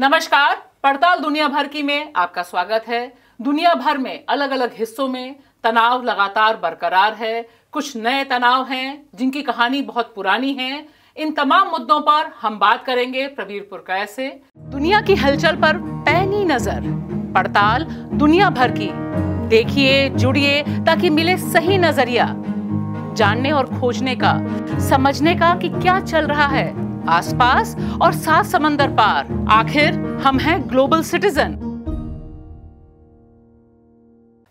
नमस्कार पड़ताल दुनिया भर की में आपका स्वागत है दुनिया भर में अलग अलग हिस्सों में तनाव लगातार बरकरार है कुछ नए तनाव हैं जिनकी कहानी बहुत पुरानी है इन तमाम मुद्दों पर हम बात करेंगे प्रवीर पुरकैया से दुनिया की हलचल पर पैनी नजर पड़ताल दुनिया भर की देखिए जुड़िए ताकि मिले सही नजरिया जानने और खोजने का समझने का कि क्या चल रहा है आसपास और सात समंदर पार आखिर हम हैं ग्लोबल सिटीजन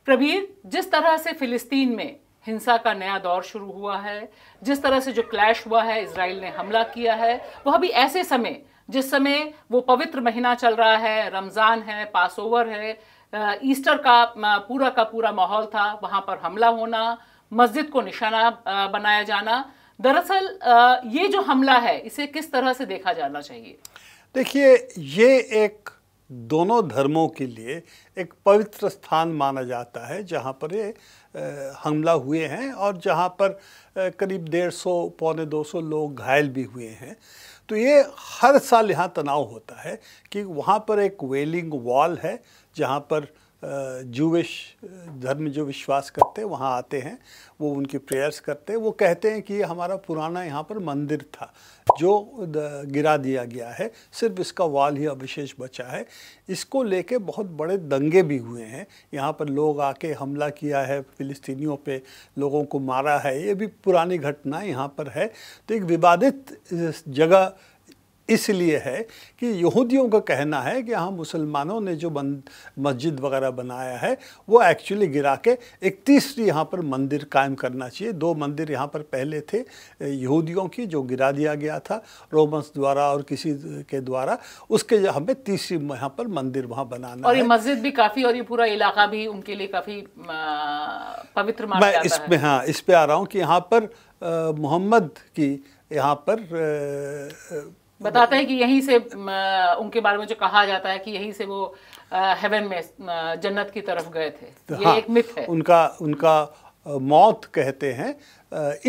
प्रवीर जिस तरह से फिलिस्तीन में हिंसा का नया दौर शुरू हुआ है जिस तरह से जो क्लैश हुआ है इसराइल ने हमला किया है वह भी ऐसे समय जिस समय वो पवित्र महीना चल रहा है रमज़ान है पासओवर है ईस्टर का पूरा का पूरा माहौल था वहां पर हमला होना मस्जिद को निशाना बनाया जाना दरअसल ये जो हमला है इसे किस तरह से देखा जाना चाहिए देखिए ये एक दोनों धर्मों के लिए एक पवित्र स्थान माना जाता है जहाँ पर ये हमला हुए हैं और जहाँ पर करीब डेढ़ सौ पौने दो सौ लोग घायल भी हुए हैं तो ये हर साल यहाँ तनाव होता है कि वहाँ पर एक वेलिंग वॉल है जहाँ पर जूविश धर्म जो विश्वास करते हैं वहाँ आते हैं वो उनकी प्रेयर्स करते हैं वो कहते हैं कि हमारा पुराना यहाँ पर मंदिर था जो गिरा दिया गया है सिर्फ इसका वाल ही अविशेष बचा है इसको लेके बहुत बड़े दंगे भी हुए हैं यहाँ पर लोग आके हमला किया है फिलिस्तीनियों पे लोगों को मारा है ये भी पुरानी घटना यहाँ पर है तो एक विवादित जगह इसलिए है कि यहूदियों का कहना है कि हाँ मुसलमानों ने जो मस्जिद वगैरह बनाया है वो एक्चुअली गिरा के एक तीसरी यहाँ पर मंदिर कायम करना चाहिए दो मंदिर यहाँ पर पहले थे यहूदियों की जो गिरा दिया गया था रोमन्स द्वारा और किसी के द्वारा उसके हमें तीसरी यहाँ पर मंदिर वहाँ बनाना और ये मस्जिद भी काफ़ी और ये पूरा इलाका भी उनके लिए काफ़ी पवित्र मैं इस पर हाँ इस पर आ रहा हूँ कि यहाँ पर मोहम्मद की यहाँ पर बताते हैं कि यहीं से उनके बारे में जो कहा जाता है कि यहीं से वो हेवन में जन्नत की तरफ गए थे ये हाँ, एक मिथ है उनका उनका मौत कहते हैं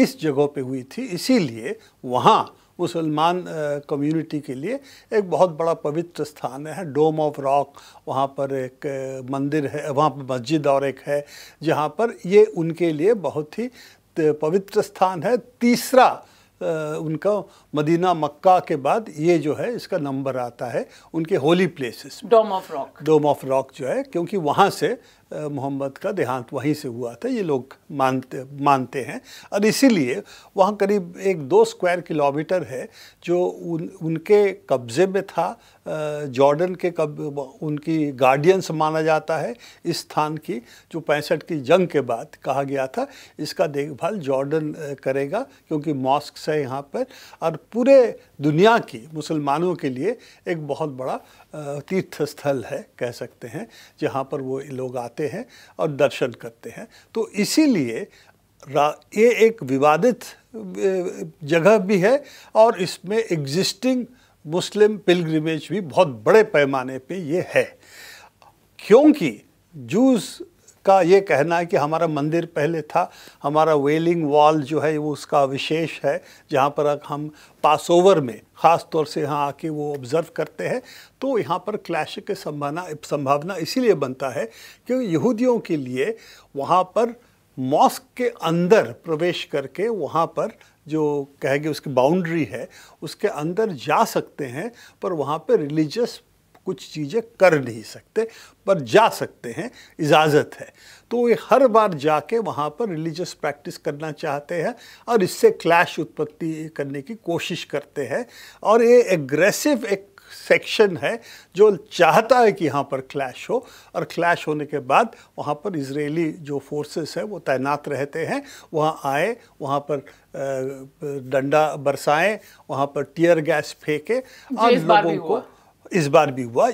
इस जगह पे हुई थी इसीलिए वहाँ मुसलमान कम्युनिटी के लिए एक बहुत बड़ा पवित्र स्थान है डोम ऑफ रॉक वहाँ पर एक मंदिर है वहाँ पर मस्जिद और एक है जहाँ पर ये उनके लिए बहुत ही पवित्र स्थान है तीसरा उनका मदीना मक्का के बाद ये जो है इसका नंबर आता है उनके holy places Dome of Rock Dome of Rock जो है क्योंकि वहाँ से मोहम्मद का देहांत वहीं से हुआ था ये लोग मानते मानते हैं और इसीलिए वहाँ करीब एक दो स्क्वायर किलोमीटर है जो उन उनके कब्ज़े में था जॉर्डन के कब उनकी गार्डियंस माना जाता है इस स्थान की जो पैंसठ की जंग के बाद कहा गया था इसका देखभाल जॉर्डन करेगा क्योंकि मॉस्क है यहाँ पर और पूरे दुनिया की मुसलमानों के लिए एक बहुत बड़ा तीर्थ स्थल है कह सकते हैं जहाँ पर वो लोग आते हैं और दर्शन करते हैं तो इसीलिए ये एक विवादित जगह भी है और इसमें एग्जिस्टिंग मुस्लिम पिलग्रिमेज भी बहुत बड़े पैमाने पे ये है क्योंकि जूस का ये कहना है कि हमारा मंदिर पहले था हमारा वेलिंग वॉल जो है वो उसका विशेष है जहाँ पर हम पास ओवर में ख़ास तौर से यहाँ आके वो ऑब्ज़र्व करते हैं तो यहाँ पर क्लैश के संभावना संभावना इसीलिए बनता है क्योंकि यहूदियों के लिए वहाँ पर मॉस्क के अंदर प्रवेश करके वहाँ पर जो कहेंगे उसकी बाउंड्री है उसके अंदर जा सकते हैं पर वहाँ पर रिलीजियस कुछ चीज़ें कर नहीं सकते पर जा सकते हैं इजाज़त है तो ये हर बार जाके वहाँ पर रिलीजियस प्रैक्टिस करना चाहते हैं और इससे क्लैश उत्पत्ति करने की कोशिश करते हैं और ये एग्रेसिव एक सेक्शन है जो चाहता है कि यहाँ पर क्लैश हो और क्लैश होने के बाद वहाँ पर इसराइली जो फोर्सेस है वो तैनात रहते हैं वहाँ आए वहाँ पर डंडा बरसाएं वहाँ पर टीयर गैस फेंके और लोगों को इस बार भी हुआ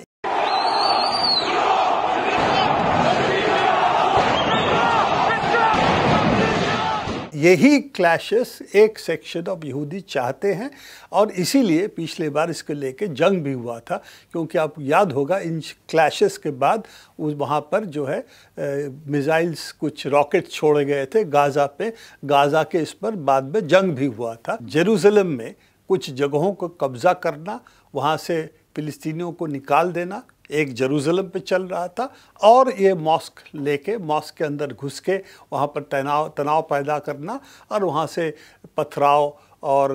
यही क्लैशेस एक सेक्शन ऑफ यहूदी चाहते हैं और इसीलिए पिछले बार इसको लेके जंग भी हुआ था क्योंकि आप याद होगा इन क्लैशेस के बाद उस वहाँ पर जो है मिज़ाइल्स कुछ रॉकेट छोड़े गए थे गाज़ा पे गाज़ा के इस पर बाद में जंग भी हुआ था जेरूसलम में कुछ जगहों को कब्ज़ा करना वहाँ से फिलिस्तीनियों को निकाल देना एक जरूसलम पे चल रहा था और ये मॉस्क लेके मॉस्क के अंदर घुस के वहाँ पर तनाव तनाव पैदा करना और वहाँ से पथराव और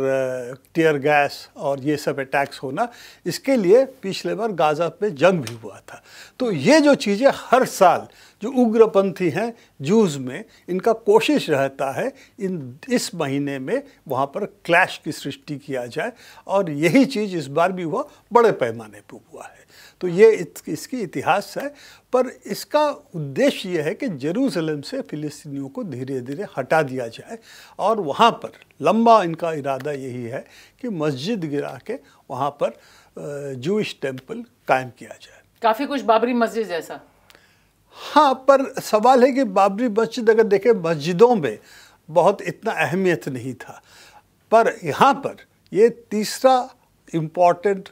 टीयर गैस और ये सब अटैक्स होना इसके लिए पिछले बार गाज़ा पे जंग भी हुआ था तो ये जो चीज़ें हर साल जो उग्रपंथी हैं जूज में इनका कोशिश रहता है इन इस महीने में वहाँ पर क्लैश की सृष्टि किया जाए और यही चीज़ इस बार भी हुआ बड़े पैमाने पर हुआ है तो ये इत, इसकी इतिहास है पर इसका उद्देश्य यह है कि जेरूसलम से फिलिस्तीनियों को धीरे धीरे हटा दिया जाए और वहाँ पर लंबा इनका इरादा यही है कि मस्जिद गिरा के वहाँ पर जूश टेम्पल कायम किया जाए काफ़ी कुछ बाबरी मस्जिद जैसा हाँ पर सवाल है कि बाबरी मस्जिद अगर देखें मस्जिदों में बहुत इतना अहमियत नहीं था पर यहाँ पर ये तीसरा इम्पॉर्टेंट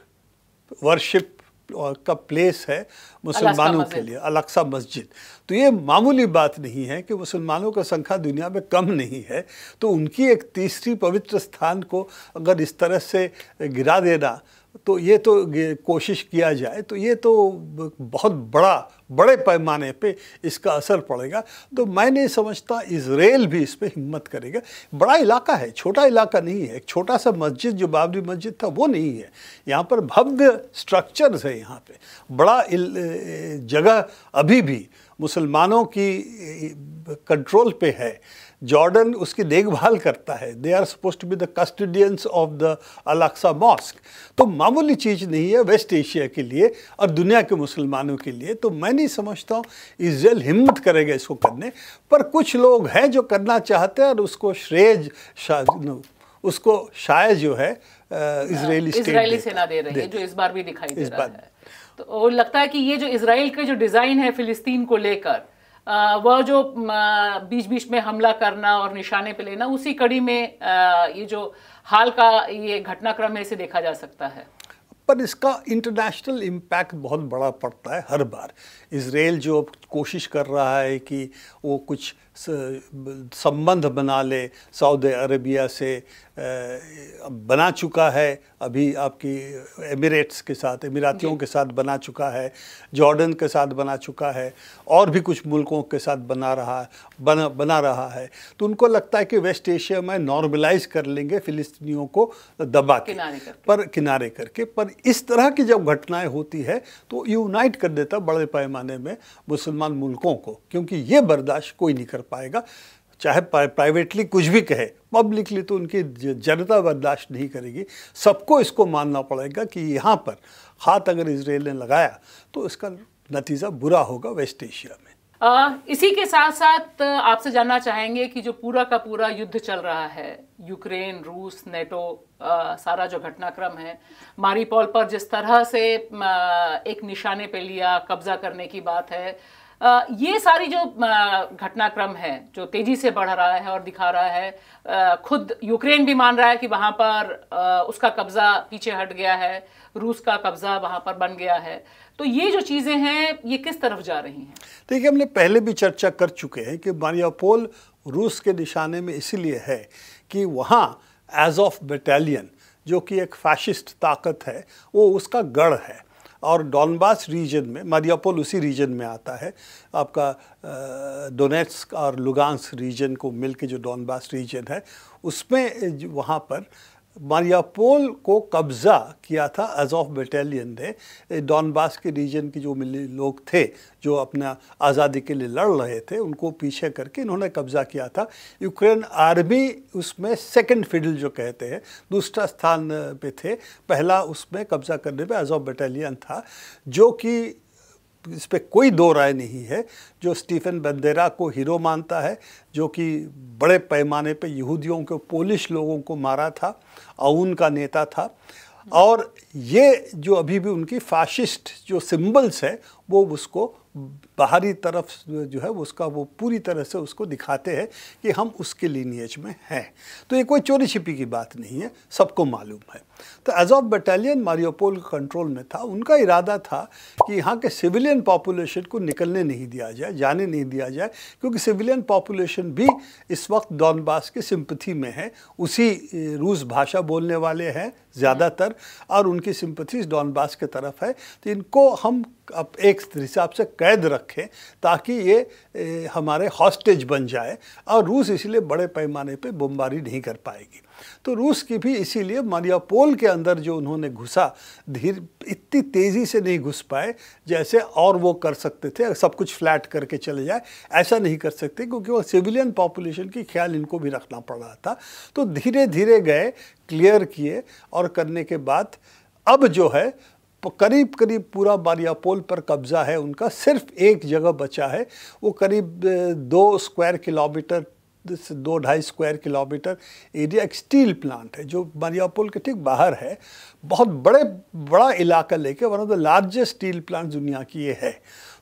वर्शिप का प्लेस है मुसलमानों के लिए अलक्सा मस्जिद तो ये मामूली बात नहीं है कि मुसलमानों का संख्या दुनिया में कम नहीं है तो उनकी एक तीसरी पवित्र स्थान को अगर इस तरह से गिरा देना तो ये तो कोशिश किया जाए तो ये तो बहुत बड़ा बड़े पैमाने पे इसका असर पड़ेगा तो मैं नहीं समझता इसराइल भी इस पर हिम्मत करेगा बड़ा इलाका है छोटा इलाका नहीं है एक छोटा सा मस्जिद जो बाबरी मस्जिद था वो नहीं है यहाँ पर भव्य स्ट्रक्चर्स है यहाँ पे बड़ा जगह अभी भी मुसलमानों की कंट्रोल पे है जॉर्डन उसकी देखभाल करता है they are suppose to be the custodians of the Al Aqsa mosque तो मामूली चीज़ नहीं है वेस्ट एशिया के लिए और दुनिया के मुसलमानों के लिए तो मैं नहीं समझता हूँ इसराइल हिम्मत करेगा इसको करने पर कुछ लोग हैं जो करना चाहते हैं और उसको श्रेय उसको शायद जो है इसराइली इसराइली सेना दे रही है जो इस बार भी दिखाई दे रहा है तो लगता है कि ये जो इसराइल के जो डिज़ाइन है फिलिस्तीन को लेकर वह जो बीच बीच में हमला करना और निशाने पे लेना उसी कड़ी में ये जो हाल का ये घटनाक्रम है इसे देखा जा सकता है पर इसका इंटरनेशनल इम्पैक्ट बहुत बड़ा पड़ता है हर बार इसराइल जो अब कोशिश कर रहा है कि वो कुछ संबंध बना ले सऊदी अरबिया से बना चुका है अभी आपकी एमिरेट्स के साथ अमीरातियों के साथ बना चुका है जॉर्डन के साथ बना चुका है और भी कुछ मुल्कों के साथ बना रहा बना बना रहा है तो उनको लगता है कि वेस्ट एशिया में नॉर्मलाइज कर लेंगे फिलिस्तीनियों को दबा के पर किनारे करके पर इस तरह की जब घटनाएं होती है तो यूनाइट कर देता बड़े पैमाने में मुसलमान मुल्कों को क्योंकि ये बर्दाश्त कोई नहीं कर पाएगा चाहे प्राइवेटली कुछ भी कहे पब्लिकली तो उनकी जनता बर्दाश्त नहीं करेगी सबको इसको मानना पड़ेगा कि यहाँ पर हाथ अगर इसराइल ने लगाया तो इसका नतीजा बुरा होगा वेस्ट एशिया में आ, इसी के साथ साथ आपसे जानना चाहेंगे कि जो पूरा का पूरा युद्ध चल रहा है यूक्रेन रूस नेटो आ, सारा जो घटनाक्रम है मारीपॉल पर जिस तरह से आ, एक निशाने पे लिया कब्जा करने की बात है ये सारी जो घटनाक्रम है जो तेजी से बढ़ रहा है और दिखा रहा है खुद यूक्रेन भी मान रहा है कि वहाँ पर उसका कब्जा पीछे हट गया है रूस का कब्जा वहाँ पर बन गया है तो ये जो चीज़ें हैं ये किस तरफ जा रही हैं देखिए हमने पहले भी चर्चा कर चुके हैं कि मारियापोल रूस के निशाने में इसीलिए है कि वहाँ एज ऑफ बटालियन जो कि एक फैशिस्ट ताकत है वो उसका गढ़ है और डॉनबास रीजन में मारियापोल उसी रीजन में आता है आपका डोनेट्स और लुगांस रीजन को मिल के जो डॉनबास रीजन है उसमें वहाँ पर मारियापोल को कब्ज़ा किया था अजॉफ बटालियन ने डॉनबास के रीजन के जो लोग थे जो अपना आज़ादी के लिए लड़ रहे थे उनको पीछे करके इन्होंने कब्ज़ा किया था यूक्रेन आर्मी उसमें सेकंड फिडल जो कहते हैं दूसरा स्थान पे थे पहला उसमें कब्ज़ा करने पे अजॉफ बटालियन था जो कि इस पर कोई दो राय नहीं है जो स्टीफन बंदेरा को हीरो मानता है जो कि बड़े पैमाने पे यहूदियों को पोलिश लोगों को मारा था आउन का नेता था और ये जो अभी भी उनकी फाशिस्ट जो सिंबल्स है वो उसको बाहरी तरफ जो है उसका वो पूरी तरह से उसको दिखाते हैं कि हम उसके लीनियज में हैं तो ये कोई चोरी छिपी की बात नहीं है सबको मालूम है तो एजॉफ बटालियन मारियोपोल कंट्रोल में था उनका इरादा था कि यहाँ के सिविलियन पॉपुलेशन को निकलने नहीं दिया जाए जाने नहीं दिया जाए क्योंकि सिविलियन पॉपुलेशन भी इस वक्त डॉनबास की सिंपथी में है उसी रूस भाषा बोलने वाले हैं ज़्यादातर और उनकी सिंपथीज डॉनबास के तरफ है तो इनको हम अब एक हिसाब से कैद रखें ताकि ये हमारे हॉस्टेज बन जाए और रूस इसलिए बड़े पैमाने पे बमबारी नहीं कर पाएगी तो रूस की भी इसीलिए मारियापोल के अंदर जो उन्होंने घुसा धीर इतनी तेज़ी से नहीं घुस पाए जैसे और वो कर सकते थे सब कुछ फ्लैट करके चले जाए ऐसा नहीं कर सकते क्योंकि वो सिविलियन पॉपुलेशन की ख्याल इनको भी रखना पड़ रहा था तो धीरे धीरे गए क्लियर किए और करने के बाद अब जो है करीब करीब पूरा मारियापोल पर कब्ज़ा है उनका सिर्फ एक जगह बचा है वो करीब दो स्क्वायर किलोमीटर से दो ढाई स्क्वायर किलोमीटर एरिया एक स्टील प्लांट है जो मरियापुल के ठीक बाहर है बहुत बड़े बड़ा इलाका लेके one of the largest steel plant दुनिया की ये है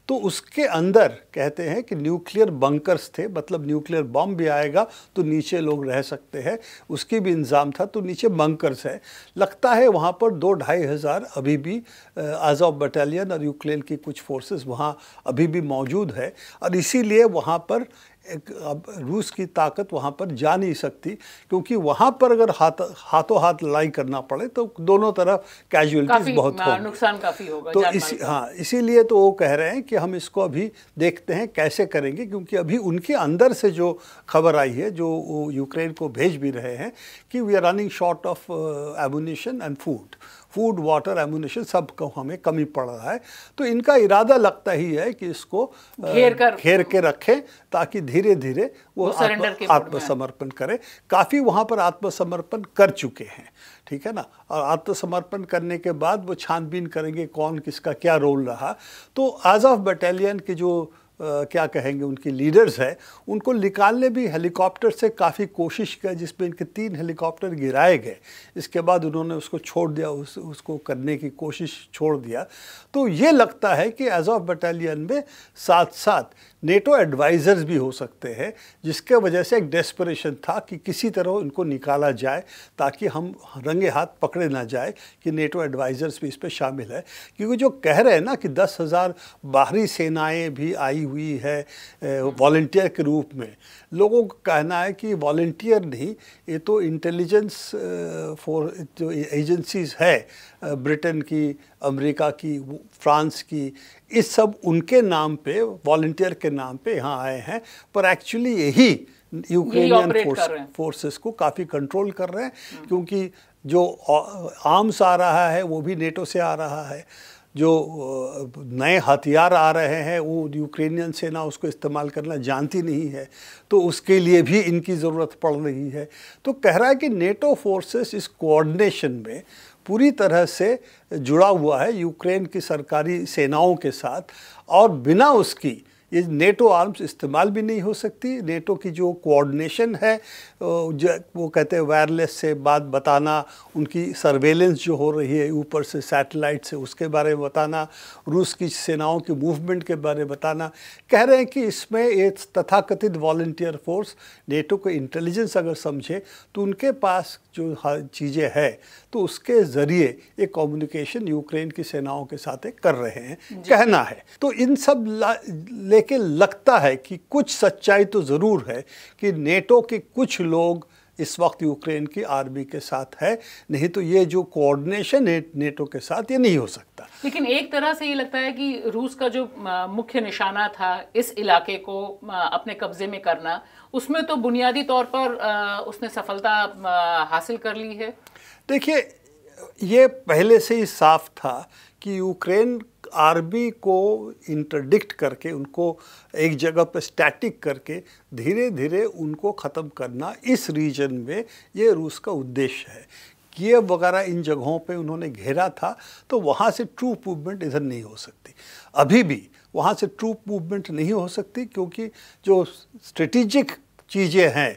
तो उसके अंदर कहते हैं कि न्यूक्लियर बंकर्स थे मतलब न्यूक्लियर बम भी आएगा तो नीचे लोग रह सकते हैं उसकी भी इंतज़ाम था तो नीचे बंकर्स है लगता है वहाँ पर दो ढाई हज़ार अभी भी आज़ाब बटालियन और यूक्रेन की कुछ फोर्सेस वहाँ अभी भी मौजूद है और इसीलिए वहाँ पर एक अब रूस की ताकत वहाँ पर जा नहीं सकती क्योंकि वहाँ पर अगर हाथ हाथों हाथ लड़ाई करना पड़े तो दोनों तरफ कैजुअलिटीज बहुत हाँ, हो नुकसान काफ़ी होगा तो इसी हाँ इसीलिए तो वो कह रहे हैं कि हम इसको अभी देखते हैं कैसे करेंगे क्योंकि अभी उनके अंदर से जो खबर आई है जो यूक्रेन को भेज भी रहे हैं कि we are running short of ammunition and food food water ammunition सब को हमें कमी पड़ रहा है तो इनका इरादा लगता ही है कि इसको घेर कर घेर के रखें ताकि धीरे धीरे वो, वो आत्मसमर्पण करें काफ़ी वहाँ पर आत्मसमर्पण कर चुके हैं ठीक है ना और आत्मसमर्पण करने के बाद वो छानबीन करेंगे कौन किसका क्या रोल रहा तो आज ऑफ बटालियन के जो क्या कहेंगे उनकी लीडर्स है उनको निकालने भी हेलीकॉप्टर से काफ़ी कोशिश की जिसमें इनके तीन हेलीकॉप्टर गिराए गए इसके बाद उन्होंने उसको छोड़ दिया उस उसको करने की कोशिश छोड़ दिया तो ये लगता है कि एज ऑफ बटालियन में साथ साथ नेटो एडवाइज़र्स भी हो सकते हैं जिसके वजह से एक डेस्परेशन था कि किसी तरह इनको निकाला जाए ताकि हम रंगे हाथ पकड़े ना जाए कि नेटो एडवाइज़र्स भी इस पर शामिल है क्योंकि जो कह रहे हैं ना कि दस हज़ार बाहरी सेनाएं भी आई हुई है वॉल्टियर के रूप में लोगों का कहना है कि वॉल्टियर नहीं ये तो इंटेलिजेंस फॉर जो एजेंसीज है ब्रिटेन की अमेरिका की फ्रांस की इस सब उनके नाम पे वॉल्टियर के नाम पे यहाँ आए हैं पर एक्चुअली यही यूक्रेनियन फोर्स फोर्सेस को काफ़ी कंट्रोल कर रहे हैं हम्म। क्योंकि जो आर्म्स आ रहा है वो भी नेटो से आ रहा है जो नए हथियार आ रहे हैं वो यूक्रेनियन सेना उसको इस्तेमाल करना जानती नहीं है तो उसके लिए भी इनकी ज़रूरत पड़ रही है तो कह रहा है कि नेटो फोर्सेस इस कोऑर्डिनेशन में पूरी तरह से जुड़ा हुआ है यूक्रेन की सरकारी सेनाओं के साथ और बिना उसकी ये नेटो आर्म्स इस्तेमाल भी नहीं हो सकती नेटो की जो कोऑर्डिनेशन है जो वो कहते हैं वायरलेस से बात बताना उनकी सर्वेलेंस जो हो रही है ऊपर से सैटेलाइट से उसके बारे में बताना रूस की सेनाओं की मूवमेंट के बारे में बताना कह रहे हैं कि इसमें एक तथाकथित वॉल्टियर फोर्स नेटो को इंटेलिजेंस अगर समझे तो उनके पास जो चीज़ें है तो उसके ज़रिए ये कम्युनिकेशन यूक्रेन की सेनाओं के साथ कर रहे हैं कहना है तो इन सब लेके लगता है कि कुछ सच्चाई तो ज़रूर है कि नेटो के कुछ लोग इस वक्त यूक्रेन की आर्मी के साथ है नहीं तो ये जो कोऑर्डिनेशन है नेटो के साथ ये नहीं हो सकता लेकिन एक तरह से ये लगता है कि रूस का जो मुख्य निशाना था इस इलाके को अपने कब्जे में करना उसमें तो बुनियादी तौर पर उसने सफलता हासिल कर ली है देखिए ये पहले से ही साफ था कि यूक्रेन आरबी को इंटरडिक्ट करके उनको एक जगह पर स्टैटिक करके धीरे धीरे उनको ख़त्म करना इस रीजन में ये रूस का उद्देश्य है किए वगैरह इन जगहों पे उन्होंने घेरा था तो वहाँ से ट्रूप मूवमेंट इधर नहीं हो सकती अभी भी वहाँ से ट्रूप मूवमेंट नहीं हो सकती क्योंकि जो स्ट्रेटिजिक चीज़ें हैं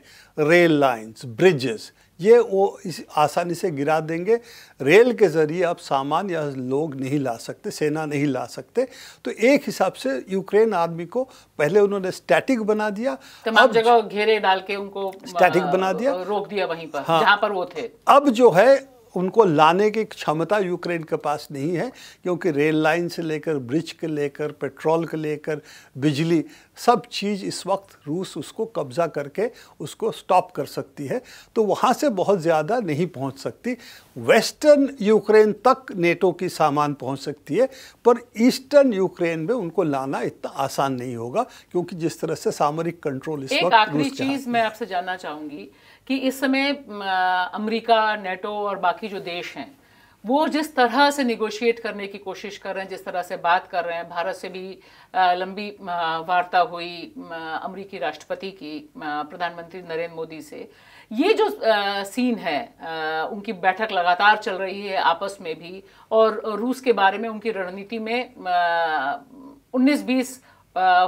रेल लाइंस ब्रिजेस ये वो इस आसानी से गिरा देंगे रेल के ज़रिए आप सामान या लोग नहीं ला सकते सेना नहीं ला सकते तो एक हिसाब से यूक्रेन आर्मी को पहले उन्होंने स्टैटिक बना दिया तमाम जगह घेरे डाल के उनको स्टैटिक बना दिया रोक दिया वहीं पर हाँ, जहां पर वो थे अब जो है उनको लाने की क्षमता यूक्रेन के पास नहीं है क्योंकि रेल लाइन से लेकर ब्रिज के लेकर पेट्रोल के लेकर बिजली सब चीज़ इस वक्त रूस उसको कब्ज़ा करके उसको स्टॉप कर सकती है तो वहाँ से बहुत ज़्यादा नहीं पहुँच सकती वेस्टर्न यूक्रेन तक नेटो की सामान पहुँच सकती है पर ईस्टर्न यूक्रेन में उनको लाना इतना आसान नहीं होगा क्योंकि जिस तरह से सामरिक कंट्रोल इस वक्त आखिरी चीज़ मैं आपसे जानना चाहूँगी कि इस समय अमेरिका नेटो और बाकी जो देश हैं वो जिस तरह से निगोशिएट करने की कोशिश कर रहे हैं जिस तरह से बात कर रहे हैं भारत से भी लंबी वार्ता हुई अमरीकी राष्ट्रपति की प्रधानमंत्री नरेंद्र मोदी से ये जो सीन है उनकी बैठक लगातार चल रही है आपस में भी और रूस के बारे में उनकी रणनीति में उन्नीस बीस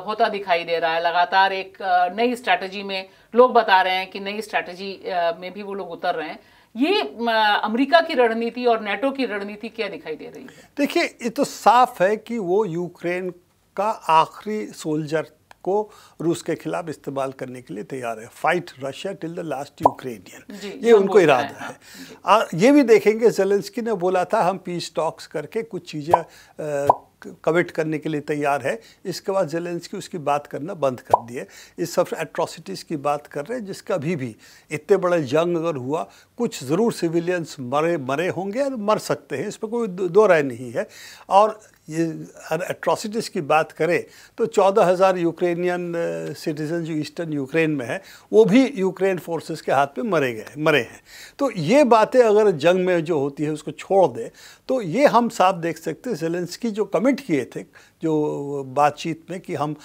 होता दिखाई दे रहा है लगातार एक नई स्ट्रैटेजी में लोग बता रहे हैं कि नई स्ट्रैटेजी में भी वो लोग उतर रहे हैं ये अमेरिका की रणनीति और नेटो की रणनीति क्या दिखाई दे रही है देखिए ये तो साफ है कि वो यूक्रेन का आखिरी सोल्जर को रूस के खिलाफ इस्तेमाल करने के लिए तैयार है fight Russia till the last Ukrainian ये उनको इरादा है, और ये भी देखेंगे जेलेंस्की ने बोला था हम पीस टॉक्स करके कुछ चीज़ें कमिट करने के लिए तैयार है इसके बाद जेलेंस की उसकी बात करना बंद कर दिए इस सब एट्रोसिटीज़ की बात कर रहे हैं जिसका अभी भी इतने बड़ा जंग अगर हुआ कुछ ज़रूर सिविलियंस मरे मरे होंगे और मर सकते हैं इस पर कोई दो राय नहीं है और ये एट्रॉसिटीज़ की बात करें तो 14,000 यूक्रेनियन सिटीजन जो ईस्टर्न यूक्रेन में है वो भी यूक्रेन फोर्सेस के हाथ में मरे गए मरे हैं तो ये बातें अगर जंग में जो होती है उसको छोड़ दे तो ये हम साफ देख सकते हैं जेलेंस्की जो कमिट किए थे जो बातचीत में कि हम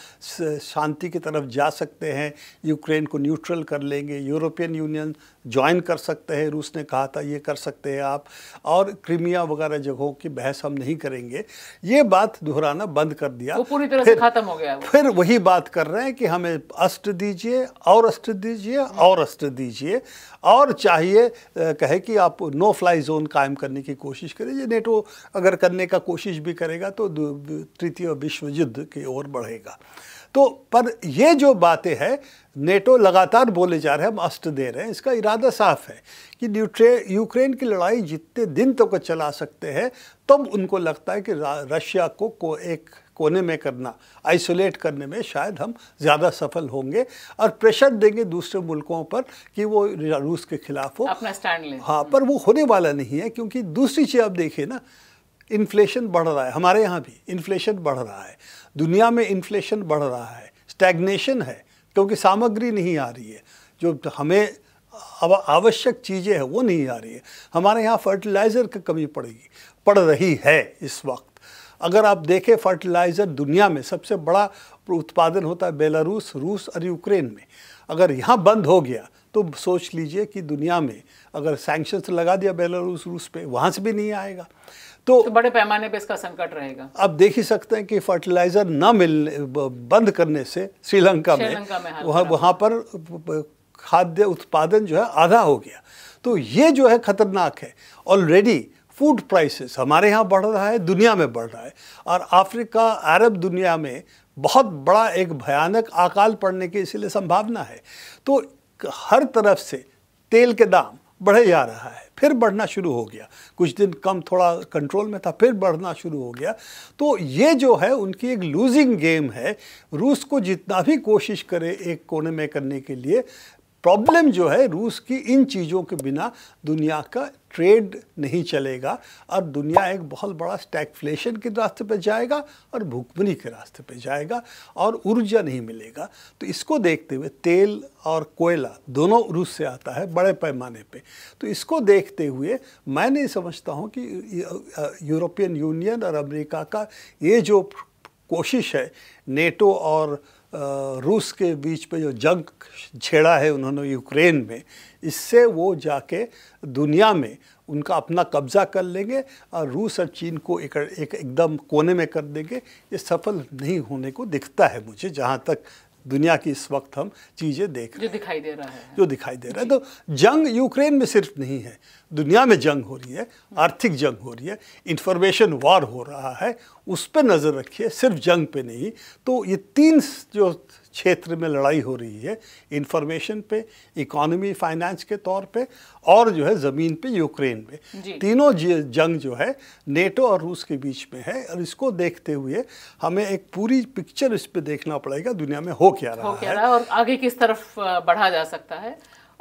शांति की तरफ जा सकते हैं यूक्रेन को न्यूट्रल कर लेंगे यूरोपियन यूनियन ज्वाइन कर सकते हैं रूस ने कहा था ये कर सकते हैं आप और क्रीमिया वगैरह जगहों की बहस हम नहीं करेंगे ये बात दोहराना बंद कर दिया वो पूरी तरह से खत्म हो गया फिर वही बात कर रहे हैं कि हमें अस्त्र दीजिए और अस्त्र दीजिए और अस्त्र दीजिए और चाहिए कहे कि आप नो फ्लाई जोन कायम करने की कोशिश करें ये नेटो अगर करने का कोशिश भी करेगा तो तृतीय विश्व युद्ध की ओर बढ़ेगा तो पर ये जो बातें हैं नेटो लगातार बोले जा रहे हैं हम अष्ट दे रहे हैं इसका इरादा साफ है कि न्यूट्रे यूक्रेन की लड़ाई जितने दिन तक तो चला सकते हैं तब तो उनको लगता है कि रशिया को, को एक कोने में करना आइसोलेट करने में शायद हम ज़्यादा सफल होंगे और प्रेशर देंगे दूसरे मुल्कों पर कि वो रूस के खिलाफ हो अपना स्टैंड लें हाँ पर वो होने वाला नहीं है क्योंकि दूसरी चीज़ आप देखिए ना इन्फ्लेशन बढ़ रहा है हमारे यहाँ भी इन्फ्लेशन बढ़ रहा है दुनिया में इन्फ्लेशन बढ़ रहा है स्टैग्नेशन है क्योंकि सामग्री नहीं आ रही है जो हमें अब आवश्यक चीज़ें हैं वो नहीं आ रही है हमारे यहाँ फर्टिलाइज़र की कमी पड़ेगी पड़ रही है इस वक्त अगर आप देखें फर्टिलाइज़र दुनिया में सबसे बड़ा उत्पादन होता है बेलारूस रूस और यूक्रेन में अगर यहाँ बंद हो गया तो सोच लीजिए कि दुनिया में अगर सैंक्शंस लगा दिया बेलारूस रूस पे वहाँ से भी नहीं आएगा तो, तो बड़े पैमाने पे इसका संकट रहेगा आप देख ही सकते हैं कि फर्टिलाइज़र न मिलने बंद करने से श्रीलंका में, में वहाँ वहाँ पर खाद्य उत्पादन जो है आधा हो गया तो ये जो है खतरनाक है ऑलरेडी फूड प्राइसेस हमारे यहाँ बढ़ रहा है दुनिया में बढ़ रहा है और अफ्रीका अरब दुनिया में बहुत बड़ा एक भयानक अकाल पड़ने की इसलिए संभावना है तो हर तरफ से तेल के दाम बढ़े जा रहा है फिर बढ़ना शुरू हो गया कुछ दिन कम थोड़ा कंट्रोल में था फिर बढ़ना शुरू हो गया तो ये जो है उनकी एक लूजिंग गेम है रूस को जितना भी कोशिश करे एक कोने में करने के लिए प्रॉब्लम जो है रूस की इन चीज़ों के बिना दुनिया का ट्रेड नहीं चलेगा और दुनिया एक बहुत बड़ा स्टैगफ्लेशन के रास्ते पर जाएगा और भूखमरी के रास्ते पर जाएगा और ऊर्जा नहीं मिलेगा तो इसको देखते हुए तेल और कोयला दोनों रूस से आता है बड़े पैमाने पे तो इसको देखते हुए मैं नहीं समझता हूँ कि यूरोपियन यूनियन और अमेरिका का ये जो कोशिश है नेटो और रूस के बीच पे जो जंग छेड़ा है उन्होंने यूक्रेन में इससे वो जाके दुनिया में उनका अपना कब्जा कर लेंगे और रूस और चीन को एक, एक एकदम कोने में कर देंगे ये सफल नहीं होने को दिखता है मुझे जहाँ तक दुनिया की इस वक्त हम चीज़ें देख रहे हैं जो दिखाई दे रहा है जो दिखाई दे रहा है तो जंग यूक्रेन में सिर्फ नहीं है दुनिया में जंग हो रही है आर्थिक जंग हो रही है इंफॉर्मेशन वार हो रहा है उस पर नज़र रखिए सिर्फ जंग पे नहीं तो ये तीन जो क्षेत्र में लड़ाई हो रही है इंफॉर्मेशन पे इकोनॉमी फाइनेंस के तौर पे और जो है ज़मीन पे यूक्रेन पे तीनों जंग जो है नेटो और रूस के बीच में है और इसको देखते हुए हमें एक पूरी पिक्चर इस पर देखना पड़ेगा दुनिया में हो क्या रहा, हो क्या रहा है और आगे किस तरफ बढ़ा जा सकता है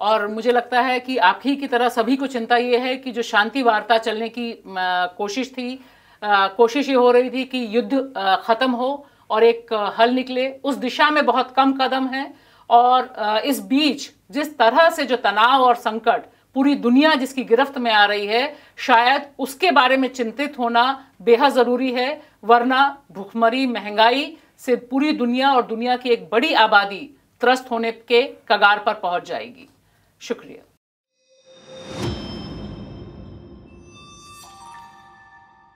और मुझे लगता है कि आप ही की तरह सभी को चिंता ये है कि जो शांति वार्ता चलने की कोशिश थी कोशिश ये हो रही थी कि युद्ध ख़त्म हो और एक हल निकले उस दिशा में बहुत कम कदम है और इस बीच जिस तरह से जो तनाव और संकट पूरी दुनिया जिसकी गिरफ्त में आ रही है शायद उसके बारे में चिंतित होना बेहद ज़रूरी है वरना भुखमरी महंगाई से पूरी दुनिया और दुनिया की एक बड़ी आबादी त्रस्त होने के कगार पर पहुंच जाएगी शुक्रिया